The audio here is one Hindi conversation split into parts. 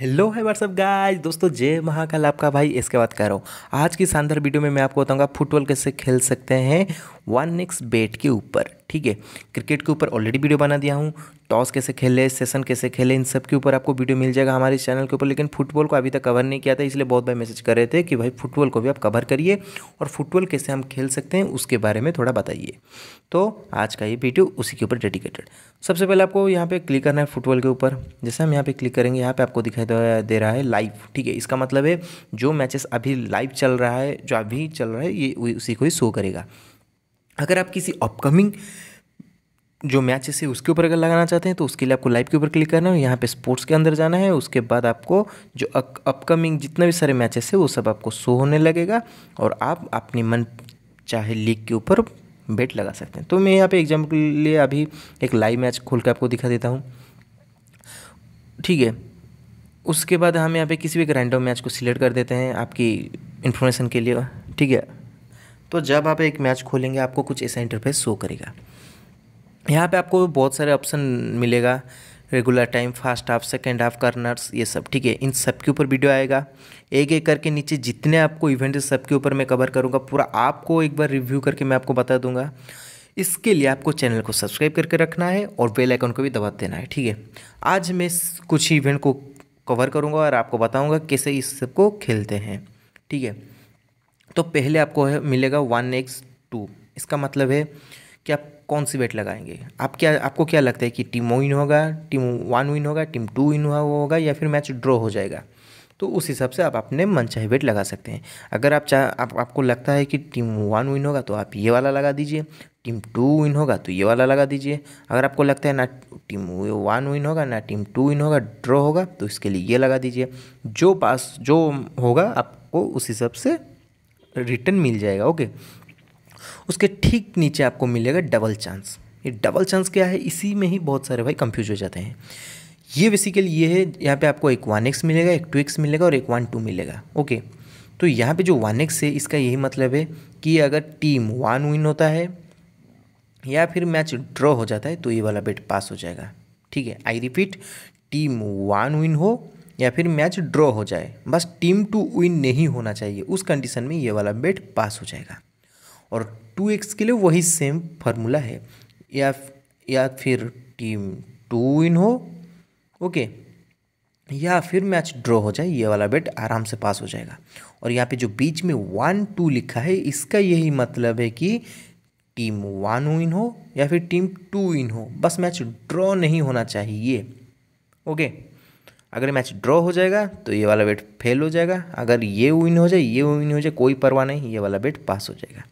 हेलो है व्हाट्सअप गाइस दोस्तों जय महाकाल आपका भाई इसके बात कर रहा हूँ आज की शानदार वीडियो में मैं आपको बताऊंगा फुटबॉल कैसे खेल सकते हैं वन एक्स बेट के ऊपर ठीक है क्रिकेट के ऊपर ऑलरेडी वीडियो बना दिया हूँ टॉस कैसे खेले सेशन कैसे खेले इन सब के ऊपर आपको वीडियो मिल जाएगा हमारे चैनल के ऊपर लेकिन फुटबॉल को अभी तक कवर नहीं किया था इसलिए बहुत भाई मैसेज कर रहे थे कि भाई फुटबॉल को भी आप कवर करिए और फुटबॉल कैसे हम खेल सकते हैं उसके बारे में थोड़ा बताइए तो आज का ये वीडियो उसी के ऊपर डेडिकेटेड सबसे पहले आपको यहाँ पे क्लिक करना है फुटबॉल के ऊपर जैसे हम यहाँ पे क्लिक करेंगे यहाँ पर आपको दिखाई दे रहा है लाइव ठीक है इसका मतलब है जो मैचेस अभी लाइव चल रहा है जो अभी चल रहा है ये उसी को ही शो करेगा अगर आप किसी अपकमिंग जो मैचेस है उसके ऊपर अगर लगाना चाहते हैं तो उसके लिए आपको लाइव के ऊपर क्लिक करना है यहाँ पे स्पोर्ट्स के अंदर जाना है उसके बाद आपको जो अपकमिंग जितना भी सारे मैचेस है वो सब आपको शो होने लगेगा और आप अपनी मन चाहे लीग के ऊपर बेट लगा सकते हैं तो मैं यहाँ पे एग्जाम्पल के लिए अभी एक लाइव मैच खोल के आपको दिखा देता हूँ ठीक है उसके बाद हम यहाँ पे किसी भी एक रैंडम मैच को सिलेक्ट कर देते हैं आपकी इन्फॉर्मेशन के लिए ठीक है तो जब आप एक मैच खोलेंगे आपको कुछ ऐसा इंटरफेस शो करेगा यहाँ पे आपको बहुत सारे ऑप्शन मिलेगा regular time fast half second half corners ये सब ठीक है इन सब के ऊपर वीडियो आएगा एक एक करके नीचे जितने आपको इवेंट है सबके ऊपर मैं कवर करूँगा पूरा आपको एक बार रिव्यू करके मैं आपको बता दूंगा इसके लिए आपको चैनल को सब्सक्राइब करके रखना है और बेल आइकन को भी दबा देना है ठीक है आज मैं कुछ इवेंट को कवर करूँगा और आपको बताऊँगा कैसे इस सबको खेलते हैं ठीक है तो पहले आपको है मिलेगा वन एक्स टू इसका मतलब है कि आप कौन सी बेट लगाएंगे आप क्या आपको क्या लगता है कि टीम विन होगा टीम वन विन होगा टीम टू विन हुआ होगा या फिर मैच ड्रॉ हो जाएगा तो उस हिसाब से आप अपने मनचाही बेट लगा सकते हैं अगर आप चाह आप, आपको लगता है कि टीम वन विन होगा तो आप ये वाला लगा दीजिए टीम टू विन होगा तो ये वाला लगा दीजिए अगर आपको लगता है ना टीम वन विन होगा ना टीम टू विन होगा ड्रॉ होगा तो इसके लिए ये लगा दीजिए जो पास जो होगा आपको उस हिसाब से रिटर्न मिल जाएगा ओके उसके ठीक नीचे आपको मिलेगा डबल चांस ये डबल चांस क्या है इसी में ही बहुत सारे भाई कंफ्यूज हो जाते हैं ये बेसिकली ये है यहाँ पे आपको एक वन एक्स मिलेगा एक टू एक्स मिलेगा और एक वन टू मिलेगा ओके तो यहाँ पे जो वन एक्स है इसका यही मतलब है कि अगर टीम वन विन होता है या फिर मैच ड्रॉ हो जाता है तो ये वाला बेट पास हो जाएगा ठीक है I repeat team one win हो या फिर मैच ड्रॉ हो जाए बस टीम टू विन नहीं होना चाहिए उस कंडीशन में ये वाला बेट पास हो जाएगा और टू एक्स के लिए वही सेम फार्मूला है या या फिर टीम टू विन हो ओके या फिर मैच ड्रॉ हो जाए ये वाला बेट आराम से पास हो जाएगा और यहाँ पे जो बीच में वन टू लिखा है इसका यही मतलब है कि टीम वन विन हो या फिर टीम टू विन हो बस मैच ड्रॉ नहीं होना चाहिए ओके अगर मैच ड्रॉ हो जाएगा तो ये वाला बेट फेल हो जाएगा अगर ये विन हो जाए ये विन हो जाए कोई परवाह नहीं ये वाला बेट पास हो जाएगा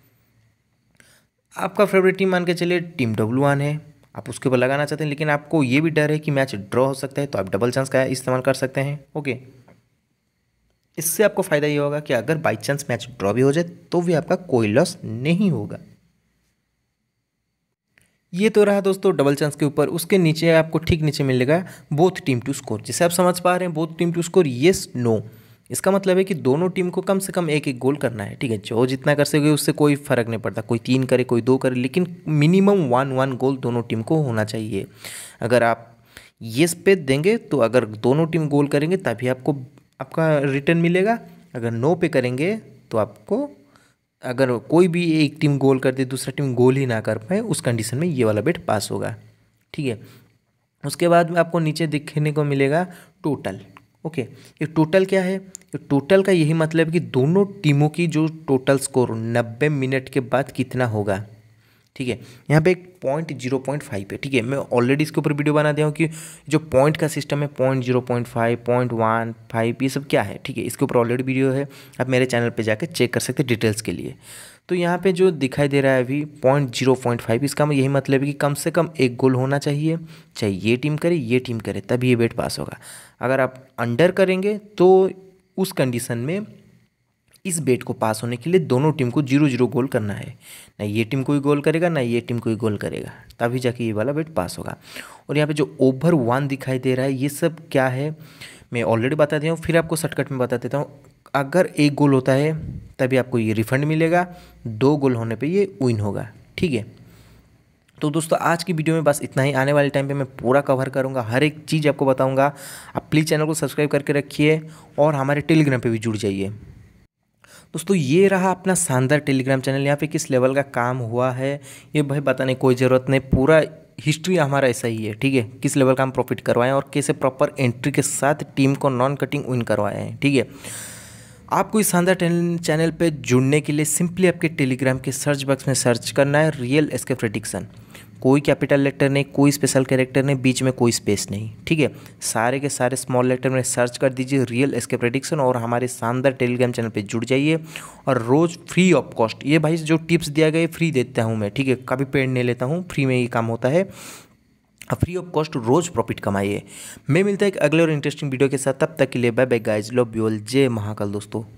आपका फेवरेट टीम मान के चलिए टीम डब्ल्यू वन है आप उसके ऊपर लगाना चाहते हैं लेकिन आपको ये भी डर है कि मैच ड्रॉ हो सकता है तो आप डबल चांस का इस्तेमाल कर सकते हैं ओके इससे आपको फ़ायदा ये होगा कि अगर बाई चांस मैच ड्रॉ भी हो जाए तो भी आपका कोई लॉस नहीं होगा ये तो रहा दोस्तों डबल चांस के ऊपर उसके नीचे आपको ठीक नीचे मिलेगा बोथ टीम टू स्कोर जिसे आप समझ पा रहे हैं both team to score yes no इसका मतलब है कि दोनों टीम को कम से कम एक एक गोल करना है ठीक है जो जितना कर सके उससे कोई फर्क नहीं पड़ता कोई तीन करे कोई दो करे लेकिन मिनिमम वन वन गोल दोनों टीम को होना चाहिए अगर आप येस पे देंगे तो अगर दोनों टीम गोल करेंगे तभी आपको आपका रिटर्न मिलेगा अगर नो पे करेंगे तो आपको अगर कोई भी एक टीम गोल कर दे दूसरा टीम गोल ही ना कर पाए उस कंडीशन में ये वाला बेट पास होगा ठीक है उसके बाद में आपको नीचे देखने को मिलेगा टोटल ओके ये टोटल क्या है ये टोटल का यही मतलब कि दोनों टीमों की जो टोटल स्कोर नब्बे मिनट के बाद कितना होगा ठीक है यहाँ पे एक पॉइंट जीरो पॉइंट फाइव है ठीक है मैं ऑलरेडी इसके ऊपर वीडियो बना दिया हूँ कि जो पॉइंट का सिस्टम है point zero point five point one five ये सब क्या है ठीक है इसके ऊपर ऑलरेडी वीडियो है आप मेरे चैनल पे जाकर चेक कर सकते हैं डिटेल्स के लिए तो यहाँ पे जो दिखाई दे रहा है अभी पॉइंट जीरो पॉइंट फाइव इसका यही मतलब है कि कम से कम एक गोल होना चाहिए चाहे ये टीम करे ये टीम करे तभी ये बेट पास होगा अगर आप अंडर करेंगे तो उस कंडीशन में इस बेट को पास होने के लिए दोनों टीम को जीरो जीरो गोल करना है ना ये टीम कोई गोल करेगा ना ये टीम कोई गोल करेगा तभी जाके ये वाला बेट पास होगा और यहाँ पे जो ओवर वन दिखाई दे रहा है ये सब क्या है मैं ऑलरेडी बता दिया हूँ फिर आपको शॉर्टकट में बता देता हूँ अगर एक गोल होता है तभी आपको ये रिफंड मिलेगा दो गोल होने पर ये विन होगा ठीक है तो दोस्तों आज की वीडियो में बस इतना ही आने वाले टाइम पे मैं पूरा कवर करूँगा हर एक चीज़ आपको बताऊँगा आप प्लीज़ चैनल को सब्सक्राइब करके रखिए और हमारे टेलीग्राम पे भी जुड़ जाइए दोस्तों ये रहा अपना शानदार टेलीग्राम चैनल यहाँ पे किस लेवल का काम हुआ है ये भाई बताने कोई ज़रूरत नहीं पूरा हिस्ट्री हमारा ऐसा ही है ठीक है किस लेवल का हम प्रॉफिट करवाएं और कैसे प्रॉपर एंट्री के साथ टीम को नॉन कटिंग विन करवाए हैं ठीक है आपको इस शानदार चैनल पे जुड़ने के लिए सिंपली आपके टेलीग्राम के सर्च बॉक्स में सर्च करना है रियल एस्केप प्रेडिक्शन कोई कैपिटल लेटर नहीं कोई स्पेशल कैरेक्टर नहीं बीच में कोई स्पेस नहीं ठीक है सारे के सारे स्मॉल लेटर में सर्च कर दीजिए रियल एस्के प्रडिक्शन और हमारे शानदार टेलीग्राम चैनल पे जुड़ जाइए और रोज़ फ्री ऑफ कॉस्ट ये भाई जो टिप्स दिया गया फ्री देता हूँ मैं ठीक है कभी पेड नहीं लेता हूँ फ्री में ये काम होता है फ्री ऑफ कॉस्ट रोज़ प्रॉफिट कमाइए मैं मिलता है एक अगले और इंटरेस्टिंग वीडियो के साथ तब तक के लिए बाय बाय गाइज लव ब्यूल जय महाकाल दोस्तों